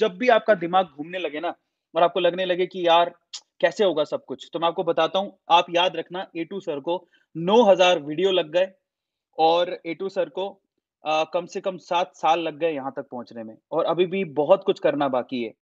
जब भी आपका दिमाग घूमने लगे ना और आपको लगने लगे कि यार कैसे होगा सब कुछ तो मैं आपको बताता हूँ आप याद रखना एटू सर को नौ हजार वीडियो लग गए और एटू सर को आ, कम से कम सात साल लग गए यहाँ तक पहुंचने में और अभी भी बहुत कुछ करना बाकी है